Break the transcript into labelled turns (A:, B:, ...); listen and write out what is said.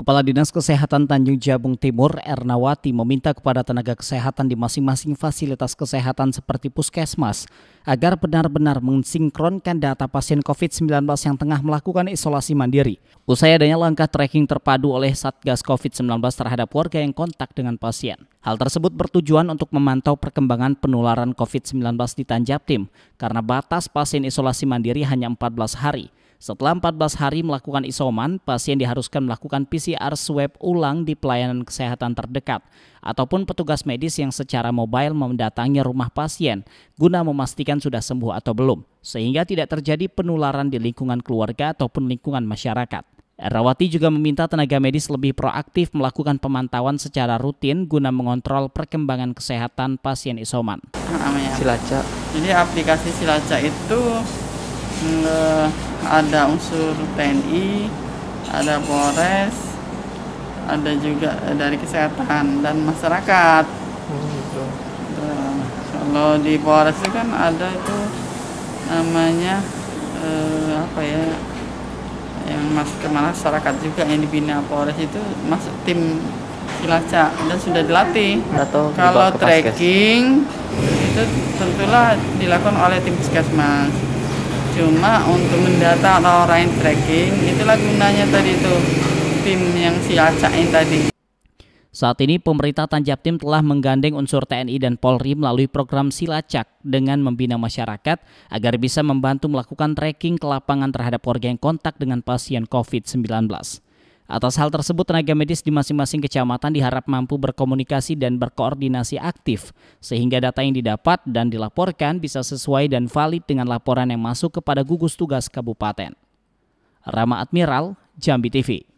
A: Kepala Dinas Kesehatan Tanjung Jabung Timur, Ernawati, meminta kepada tenaga kesehatan di masing-masing fasilitas kesehatan seperti puskesmas agar benar-benar mensinkronkan data pasien COVID-19 yang tengah melakukan isolasi mandiri. Usai adanya langkah tracking terpadu oleh Satgas COVID-19 terhadap warga yang kontak dengan pasien. Hal tersebut bertujuan untuk memantau perkembangan penularan COVID-19 di Tanjab Tim karena batas pasien isolasi mandiri hanya 14 hari. Setelah 14 hari melakukan isoman, pasien diharuskan melakukan PCR swab ulang di pelayanan kesehatan terdekat ataupun petugas medis yang secara mobile mendatangi rumah pasien guna memastikan sudah sembuh atau belum, sehingga tidak terjadi penularan di lingkungan keluarga ataupun lingkungan masyarakat. Rawati juga meminta tenaga medis lebih proaktif melakukan pemantauan secara rutin guna mengontrol perkembangan kesehatan pasien isoman. Silaca,
B: Jadi aplikasi Silaca itu eh, ada unsur TNI ada Polres ada juga eh, dari kesehatan dan masyarakat Nah, kalau di Polres itu kan ada itu namanya eh, apa ya yang masuk ke masyarakat juga yang dibina Polres itu masuk tim Cilacap dan sudah dilatih. Atau Kalau tracking itu tentulah dilakukan oleh tim puskesmas cuma untuk mendata orang-orang yang itulah gunanya tadi itu
A: tim yang si acain tadi saat ini pemerintah Tanjab Tim telah menggandeng unsur TNI dan Polri melalui program Silacak dengan membina masyarakat agar bisa membantu melakukan tracking ke lapangan terhadap warga yang kontak dengan pasien COVID-19. Atas hal tersebut, tenaga medis di masing-masing kecamatan diharap mampu berkomunikasi dan berkoordinasi aktif, sehingga data yang didapat dan dilaporkan bisa sesuai dan valid dengan laporan yang masuk kepada gugus tugas kabupaten. Rama Admiral, Jambi TV.